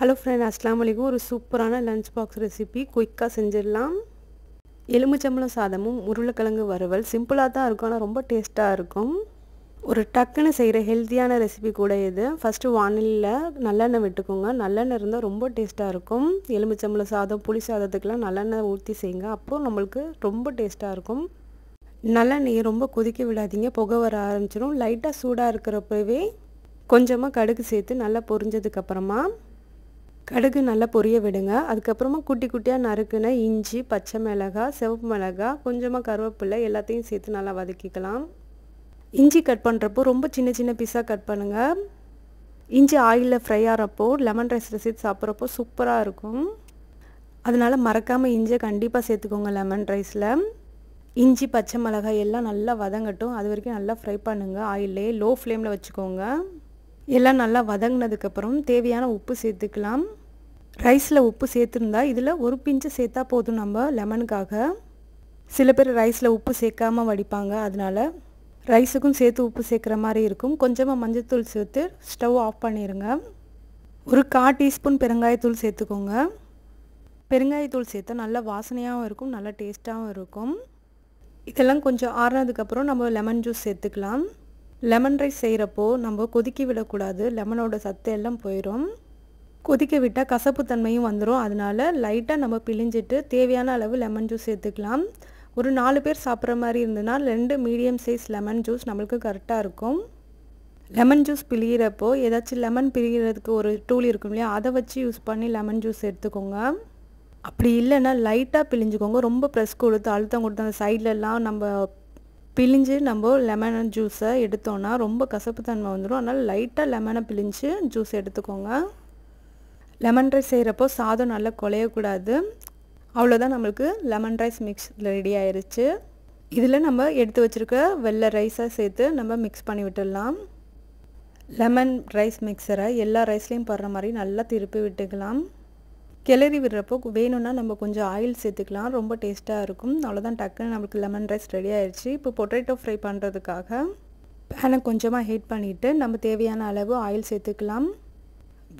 hello friend அஸ்லாம் வலைக்கும் ஒரு சூப்பரான லன்ச் பாக்ஸ் ரெசிபி குயிக்காக செஞ்சிடலாம் எலுமிச்சம்பழம் சாதமும் உருளைக்கிழங்கு வறுவல் சிம்பிளாக தான் இருக்கும் ஆனால் ரொம்ப டேஸ்ட்டாக இருக்கும் ஒரு டக்குன்னு செய்கிற ஹெல்த்தியான ரெசிபி கூட இது ஃபஸ்ட்டு வானிலில் நல்லெண்ணெய் விட்டுக்கோங்க நல்லெண்ணெய் இருந்தால் ரொம்ப டேஸ்ட்டாக இருக்கும் எலுமிச்சம்பழம் சாதம் புளி சாதத்துக்கெலாம் நல்லெண்ணெய் ஊற்றி செய்யுங்க அப்போது நம்மளுக்கு ரொம்ப டேஸ்ட்டாக இருக்கும் நல்லெண்ணெயை ரொம்ப கொதிக்க விடாதீங்க புகை வர ஆரம்பிச்சிடும் லைட்டாக சூடாக இருக்கிறப்பவே கொஞ்சமாக கடுகு சேர்த்து நல்லா பொரிஞ்சதுக்கப்புறமா கடுகு நல்லா பொரிய விடுங்க அதுக்கப்புறமா குட்டி குட்டியாக நறுக்குன இஞ்சி பச்சை மிளகா சிவப்பு மிளகா கொஞ்சமாக கருவேப்பிலை எல்லாத்தையும் சேர்த்து நல்லா வதக்கிக்கலாம் இஞ்சி கட் பண்ணுறப்போ ரொம்ப சின்ன சின்ன பீஸாக கட் பண்ணுங்கள் இஞ்சி ஆயிலில் ஃப்ரை ஆகிறப்போ லெமன் ரைஸில் சேர்த்து சாப்பிட்றப்போ சூப்பராக இருக்கும் அதனால் மறக்காமல் இஞ்சியை கண்டிப்பாக சேர்த்துக்கோங்க லெமன் ரைஸில் இஞ்சி பச்சை மிளகாய் எல்லாம் நல்லா வதங்கட்டும் அது வரைக்கும் நல்லா ஃப்ரை பண்ணுங்கள் ஆயிலே லோ ஃப்ளேமில் வச்சுக்கோங்க எல்லாம் நல்லா வதங்கினதுக்கப்புறம் தேவையான உப்பு சேர்த்துக்கலாம் ரைஸில் உப்பு சேர்த்துருந்தா இதில் ஒரு பிஞ்சு சேர்த்தா போதும் நம்ம லெமனுக்காக சில பேர் ரைஸில் உப்பு சேர்க்காமல் வடிப்பாங்க அதனால் ரைஸுக்கும் சேர்த்து உப்பு சேர்க்குற மாதிரி இருக்கும் கொஞ்சமாக மஞ்சள்தூள் சேர்த்து ஸ்டவ் ஆஃப் பண்ணிடுங்க ஒரு கா டீஸ்பூன் பெருங்காயத்தூள் சேர்த்துக்கோங்க பெருங்காயத்தூள் சேர்த்தா நல்லா வாசனையாகவும் இருக்கும் நல்லா டேஸ்ட்டாகவும் இருக்கும் இதெல்லாம் கொஞ்சம் ஆறுனதுக்கப்புறம் நம்ம லெமன் ஜூஸ் சேர்த்துக்கலாம் லெமன் ரைஸ் செய்கிறப்போ நம்ம கொதிக்க விடக்கூடாது லெமனோட சத்து எல்லாம் போயிடும் கொதிக்க விட்டால் கசப்பு தன்மையும் வந்துடும் அதனால் லைட்டாக நம்ம பிழிஞ்சிட்டு தேவையான அளவு லெமன் ஜூஸ் சேர்த்துக்கலாம் ஒரு நாலு பேர் சாப்பிட்ற மாதிரி இருந்ததுன்னா ரெண்டு மீடியம் சைஸ் லெமன் ஜூஸ் நம்மளுக்கு கரெக்டாக இருக்கும் லெமன் ஜூஸ் பிழியிறப்போ ஏதாச்சும் லெமன் பிழிகிறதுக்கு ஒரு டூல் இருக்கும் இல்லையா அதை வச்சு யூஸ் பண்ணி லெமன் ஜூஸ் எடுத்துக்கோங்க அப்படி இல்லைன்னா லைட்டாக பிழிஞ்சுக்கோங்க ரொம்ப ப்ரெஸ் கொடுத்து அழுத்தம் கொடுத்து அந்த சைட்லலாம் நம்ம பிழிஞ்சு நம்ம லெமன் ஜூஸை எடுத்தோன்னா ரொம்ப கசப்பு தன்மை வந்துடும் அதனால் லைட்டாக லெமனை பிழிஞ்சு ஜூஸ் எடுத்துக்கோங்க லெமன் ரைஸ் செய்கிறப்போ சாதம் நல்லா குலையக்கூடாது அவ்வளோதான் நம்மளுக்கு லெமன் ரைஸ் மிக்ஸ் ரெடி ஆயிடுச்சு இதில் நம்ம எடுத்து வச்சுருக்க வெள்ளை ரைஸாக சேர்த்து நம்ம மிக்ஸ் பண்ணி விட்டுடலாம் லெமன் ரைஸ் மிக்சரை எல்லா ரைஸ்லேயும் படுற மாதிரி நல்லா திருப்பி விட்டுக்கலாம் கிளறி விடுறப்போ வேணும்னா நம்ம கொஞ்சம் ஆயில் சேர்த்துக்கலாம் ரொம்ப டேஸ்ட்டாக இருக்கும் அவ்வளோதான் டக்குன்னு நம்மளுக்கு லெமன் ரைஸ் ரெடி ஆயிடுச்சு இப்போ பொட்டேட்டோ ஃப்ரை பண்ணுறதுக்காக பேனை கொஞ்சமாக ஹீட் பண்ணிவிட்டு நம்ம தேவையான அளவு ஆயில் சேர்த்துக்கலாம்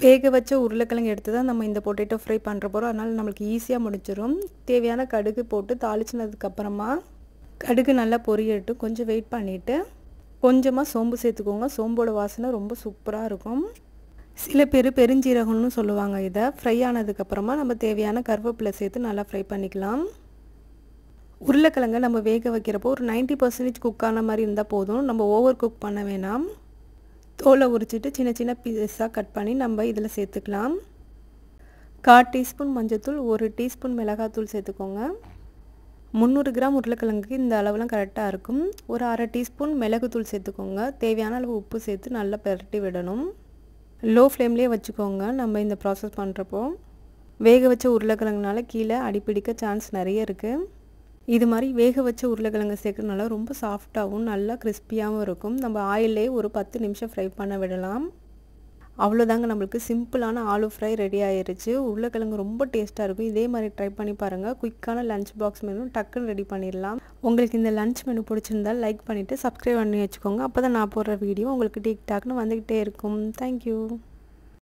வேக வச்ச உருளைக்கிழங்கு எடுத்து தான் நம்ம இந்த பொட்டேட்டோ ஃப்ரை பண்ணுற போகிறோம் அதனால் நம்மளுக்கு ஈஸியாக முடிச்சிடும் தேவையான கடுகு போட்டு தாளிச்சினதுக்கப்புறமா கடுகு நல்லா பொரியட்டு கொஞ்சம் வெயிட் பண்ணிவிட்டு கொஞ்சமாக சோம்பு சேர்த்துக்கோங்க சோம்போட வாசனை ரொம்ப சூப்பராக இருக்கும் சில பேர் பெருஞ்சீரகம்னு சொல்லுவாங்க இதை ஃப்ரை ஆனதுக்கப்புறமா நம்ம தேவையான கருவேப்பிலை சேர்த்து நல்லா ஃப்ரை பண்ணிக்கலாம் உருளைக்கிழங்கை நம்ம வேக வைக்கிறப்போ ஒரு நைன்ட்டி பர்சன்டேஜ் குக்கான மாதிரி இருந்தால் போதும் நம்ம ஓவர் குக் பண்ண வேணாம் தோலை உரிச்சிட்டு சின்ன சின்ன பீஸாக கட் பண்ணி நம்ம இதில் சேர்த்துக்கலாம் கால் டீஸ்பூன் மஞ்சத்தூள் ஒரு டீஸ்பூன் மிளகாத்தூள் சேர்த்துக்கோங்க முந்நூறு கிராம் உருளைக்கிழங்குக்கு இந்த அளவுலாம் கரெக்டாக இருக்கும் ஒரு அரை டீஸ்பூன் மிளகுத்தூள் சேர்த்துக்கோங்க தேவையான அளவு உப்பு சேர்த்து நல்லா பெரட்டி விடணும் லோ ஃப்ளேம்லேயே வச்சுக்கோங்க நம்ம இந்த ப்ராசஸ் பண்ணுறப்போ வேக வச்ச உருளைக்கிழங்குனால கீழே அடிப்பிடிக்க சான்ஸ் நிறைய இருக்குது இது மாதிரி வேக வச்ச உருளைக்கிழங்கு சேர்க்குறதுனால ரொம்ப சாஃப்டாகவும் நல்லா கிறிஸ்பியாகவும் இருக்கும் நம்ம ஆயிலே ஒரு பத்து நிமிஷம் ஃப்ரை பண்ண விடலாம் அவ்வளோதாங்க நம்மளுக்கு சிம்பிளான ஆலு ஃப்ரை ரெடி ஆயிடுச்சு உருளைக்கிழங்கு ரொம்ப டேஸ்ட்டாக இருக்கும் இதே மாதிரி ட்ரை பண்ணி பாருங்கள் குயிக்கான லஞ்ச் பாக்ஸ் மெனு டக்குன்னு ரெடி பண்ணிடலாம் உங்களுக்கு இந்த லஞ்ச் மெனு பிடிச்சிருந்தால் லைக் பண்ணிவிட்டு சப்ஸ்கிரைப் பண்ணி வச்சுக்கோங்க அப்போ தான் நான் போடுற வீடியோ உங்களுக்கு டிக்டாக்னு வந்துக்கிட்டே இருக்கும் தேங்க்யூ